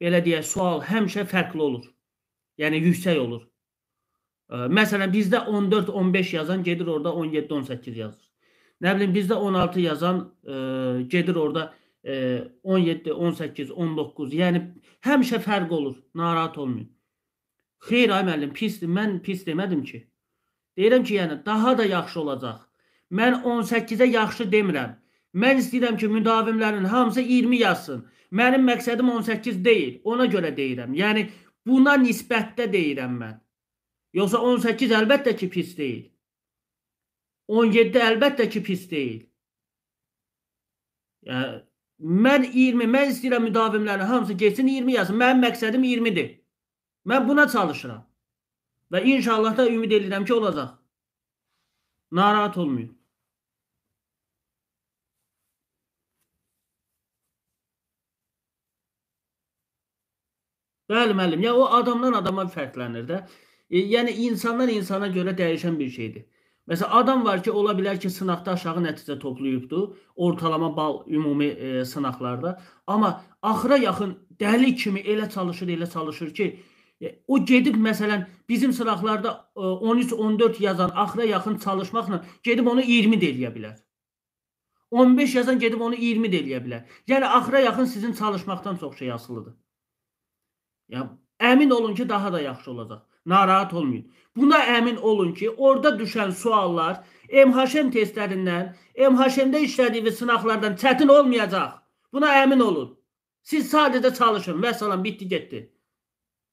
belə deyək, sual həmişə fərqli olur. Yəni yüksək olur. Məsələn, bizdə 14-15 yazan gedir orada 17-18 yazır. Nə bilim, bizdə 16 yazan e, gedir orada e, 17, 18, 19. Yəni həmişə fərq olur. Narahat olmayın. Xeyr ay müəllim, pisdir. Mən pis demədim ki. Deyirəm ki, yəni daha da yaxşı olacaq. Mən 18-ə yaxşı demirəm. Mən istəyirəm ki, müdavimlərin hamısı 20 yazsın. Mənim məqsədim 18 deyil. Ona görə deyirəm. Yəni buna nisbətdə deyirəm mən. Yoxsa 18 əlbəttə ki, pis deyil. 17 əlbəttə ki, pis deyil. Yəni Mən 20, mən istəyirəm müdavimlərin hamısı getsin 20 yazsın. Mənim məqsədim 20-dir. Mən buna çalışıram. Və inşallah da ümid edirəm ki, olacaq. Narahat olmayın. Bəli müəllim, ya o adamdan adama fərqlənir də. E, yəni insandan insana görə dəyişən bir şeydir. Məsələn, adam var ki, ola bilər ki, sınaqda aşağı nəticə toplayıbdı, ortalama bal ümumi e, sınaqlarda, amma axıra yaxın dəli kimi elə çalışır, elə çalışır ki, e, o gedib məsələn bizim sınaqlarda e, 13-14 yazan axıra yaxın çalışmaqla gedib onu 20 də eləyə bilər. 15 yazan gedib onu 20 də eləyə bilər. Yəni axıra yaxın sizin çalışmaqdan çox şey asılıdır. Ya əmin olun ki, daha da yaxşı olacaq. Narahat olmayın. Buna əmin olun ki, orada düşən suallar MHM testlərindən, MHM-də işlədiyiniz sınaqlardan çətin olmayacaq. Buna əmin olun. Siz sadəcə çalışın. Məsələn, bitdi, getdi.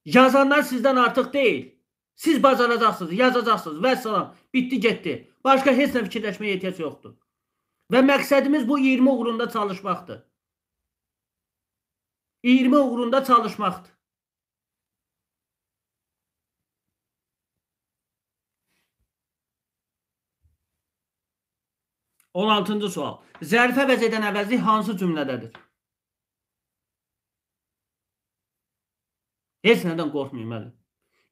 Yazanlar sizdən artıq deyil. Siz bacaracaqsınız, yazacaqsınız. Vəssalam, bitdi, getdi. Başqa heç nə fikirləşməyə ehtiyac yoxdur. Və məqsədimiz bu 20 uğrunda çalışmaqdır. 20 uğrunda çalışmaqdır. 16-cı sual. Zərfə vəz edən əvəzlik hansı cümlədədir? Heç nədən qorxmayın,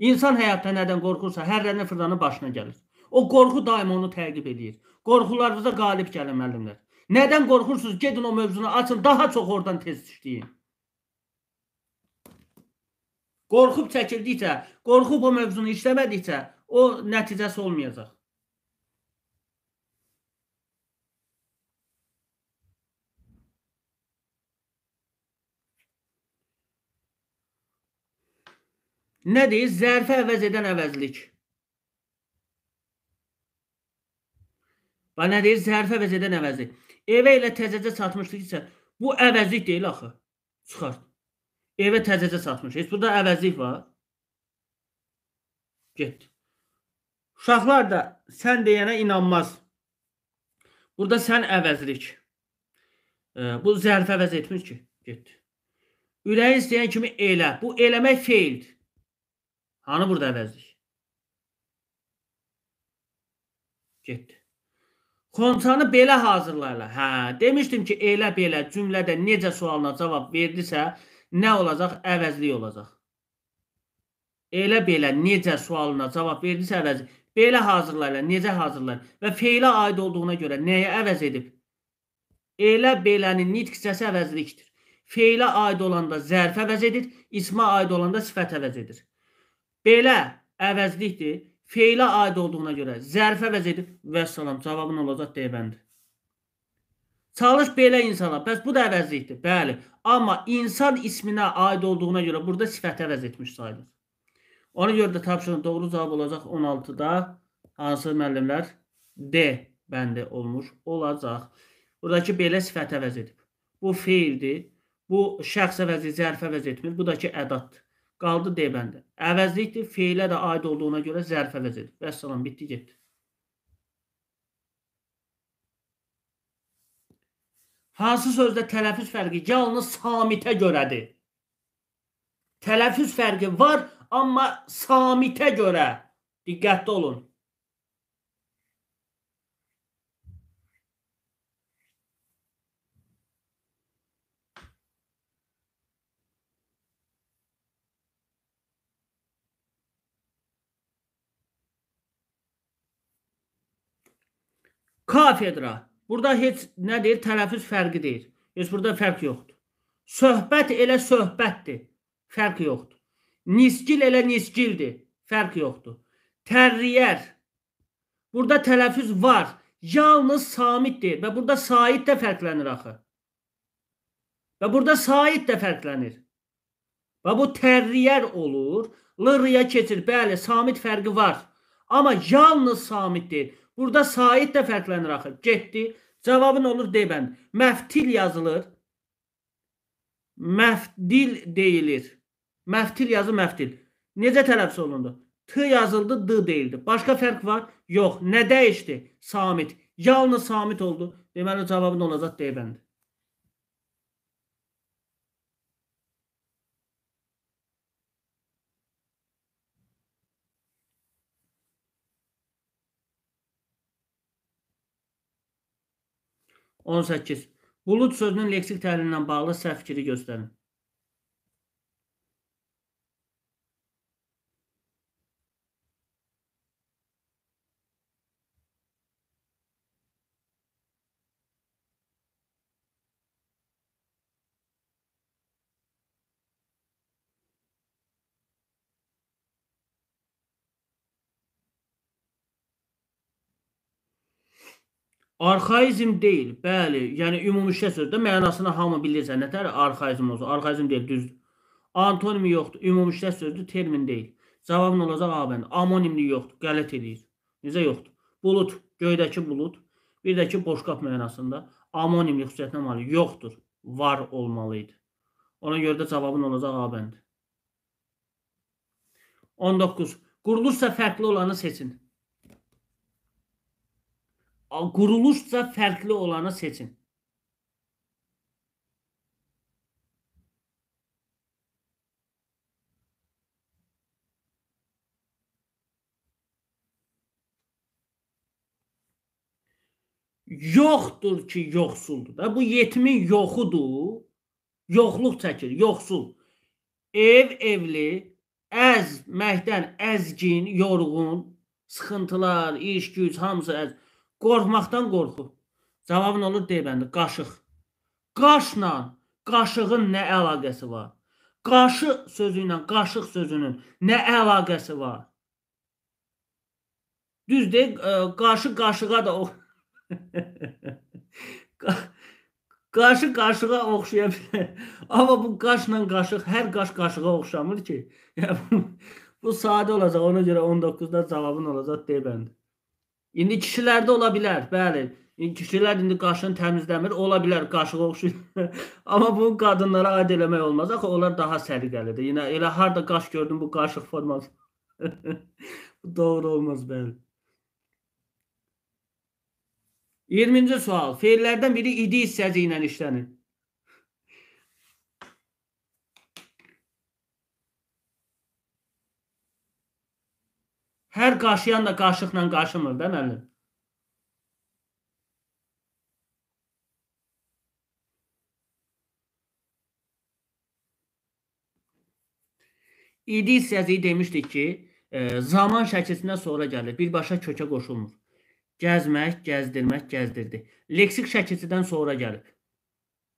İnsan həyatda nədən qorxursa, hər rənə fırlanı başına gəlir. O qorxu daima onu təqib edir. Qorxularınıza qalib gəlin, müəllimlər. Nədən qorxursunuz? Gedin o mövzunu açın, daha çox oradan tez işləyin. Qorxub çəkildikcə, qorxub o mövzunu işləmədikcə, o nəticəsi olmayacaq. Nədir? Zərfi əvəz edən əvəzlik. Və nədir? Zərfi əvəz edən əvəzlik. Evə elə təzəcə çatmışdı ki, bu əvəzlik deyil axı. Çıxart. Evə təzəcə çatmış. Heç burada əvəzlik var. Get. Uşaqlar da sən deyənə inanmaz. Burada sən əvəzlik. Bu zərfi əvəz etmiş ki, get. Ürəyi istəyən kimi elə. Bu eləmək feildir. Hanı burada əvəzlik? Getdi. Xonçanı belə hazırlayla. Hə, demişdim ki, elə-belə cümlədə necə sualına cavab verdisə, nə olacaq? Əvəzlik olacaq. Elə-belə necə sualına cavab verdisə əvəzlik. Belə hazırlayla, necə hazırlayla və feylə aid olduğuna görə nəyə əvəz edib? Elə-belənin nitqcəsi əvəzlikdir. Feylə aid olanda zərf əvəz edir, ismə aid olanda sifət əvəz edir. Belə əvəzlikdir. Feilə aid olduğuna görə zərfə əvəz edib və salam cavabın olacaq debəndi. Çalış belə insana. Bəs bu da əvəzlikdir. Bəli. Amma insan isminə aid olduğuna görə burada sifəti əvəz etmiş sayılır. Ona görə də tapşırığın doğru cavab olacaq 16-da hansı müəllimlər D bəndi olmuş olacaq. Buradakı belə sifət əvəz edib. Bu feildir. Bu şəxs əvəzi zərf əvəz etmir. Budakı ədatdır. Qaldı D bəndi. Əvəzlikdir, feilə də aid olduğuna görə zərf əvəz edir. Vəssalam, bitdi, getdi. Hansı sözdə tələffüz fərqi yalnız samitə görədir? Tələffüz fərqi var, amma samitə görə. Diqqətli olun. Kafedra. Burada heç nədir? Tələffüz fərqi deyir. Heç burada fərq yoxdur. Söhbət elə söhbətdir. Fərq yoxdur. Nisgil elə nisgildir. Fərq yoxdur. Tərriyər. Burada tələffüz var. Yalnız samit deyir və burada said də fərqlənir axı. Və burada said də fərqlənir. Və bu tərriyər olur. Lırıya keçir. Bəli, samit fərqi var. Amma yalnız samit deyil. Burada sait də fərqlənir axı. Getdi. Cavabın olur D bənd. Məftil yazılır. Məftil deyilir. Məftil yazı məftil. Necə tələffüz olundu? T yazıldı, D deyildi. Başqa fərq var? Yox. Nə dəyişdi? Samit. Yalnız samit oldu. Deməli cavabın olacaq D bəndi. 18. Bulud sözünün leksik təhlilindən bağlı səhv fikri göstərin. Arxaizm deyil. Bəli, yəni ümumüşə sözdə mənasını hamı bilirsə, nətər arxaizm olsun. Arxaizm deyil, düzdür. Antonimi yoxdur. Ümumüşə sözdür, termin deyil. Cavabın olacaq A bəndi. Amonimli yoxdur. Qələt edir. Necə yoxdur? Bulut, göydəki bulut, bir də ki boşqab mənasında amonimli xüsusiyyətinə malik yoxdur. Var olmalı idi. Ona görə də cavabın olacaq A bəndi. 19. Quruluşsa fərqli olanı seçin quruluşsa fərqli olanı seçin. Yoxdur ki, yoxsuldur. Da bu yetimin yoxudur. Yoxluq çəkir, yoxsul. Ev, evli, əz, məhdən, əzgin, yorğun, sıxıntılar, iş, güc, hamısı əz. Qorxmaqdan qorxu. Cavabın olur D bəndi. Qaşıq. Qaşla qaşığın nə əlaqəsi var? Qaşı sözü ilə qaşıq sözünün nə əlaqəsi var? Düzdür, e, qaşı qaşığa da o Qaşı qaşığa oxşaya bilər. Amma bu qaşla qaşıq hər qaş qaşığa oxşamır ki. Yəni bu, bu sadə olacaq. Ona görə 19-da cavabın olacaq D bəndi. İndi kişilərdə ola bilər, bəli. Kişilər indi qaşını təmizləmir, ola bilər qaşığı oxşuyur. Amma bunu qadınlara aid eləmək olmaz. Axı onlar daha səliqəlidir. Yenə elə harda qaş gördüm bu qaşıq forması. bu doğru olmaz bəli. 20-ci sual. Feillərdən biri idi hissəci ilə işlənir. Hər qaşıyan da qaşıqla qaşımır da müəllim. İdi hissəciyi demişdik ki, e, zaman şəkilsindən sonra gəlir. Birbaşa kökə qoşulmur. Gəzmək, gəzdirmək, gəzdirdi. Leksik şəkilsindən sonra gəlib.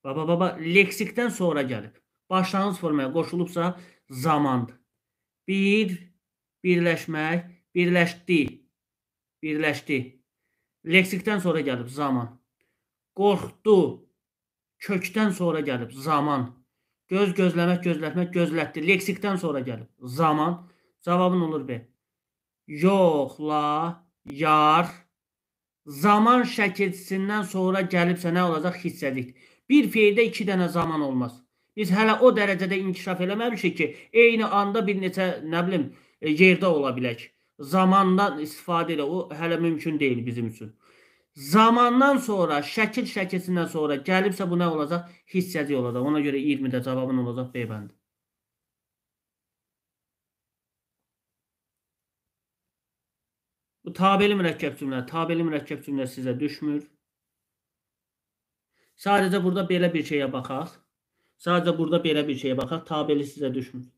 Baba, baba, leksikdən sonra gəlib. Başlanğıc formaya qoşulubsa zamandır. Bir, birləşmək, birləşdi, birləşdi. Leksikdən sonra gəlib zaman. Qorxdu, kökdən sonra gəlib zaman. Göz gözləmək, gözlətmək, gözlətdi. Leksikdən sonra gəlib zaman. Cavabın olur B. Yoxla, yar. Zaman şəkilçisindən sonra gəlibsə nə olacaq? Hissəlik. Bir feildə iki dənə zaman olmaz. Biz hələ o dərəcədə inkişaf eləməmişik ki, eyni anda bir neçə, nə bilim, e, yerdə ola bilək. Zamandan istifadə elə o hələ mümkün deyil bizim üçün. Zamandan sonra, şəkil şəkilsindən sonra gəlibsə bu nə olacaq? Hissəcik olacaq. Ona görə 20-də cavabın olacaq B bəndi. Bu tabeli mürəkkəb cümlə, tabeli mürəkkəb cümlə sizə düşmür. Sadəcə burada belə bir şeyə baxaq. Sadəcə burada belə bir şeyə baxaq, tabeli sizə düşmür.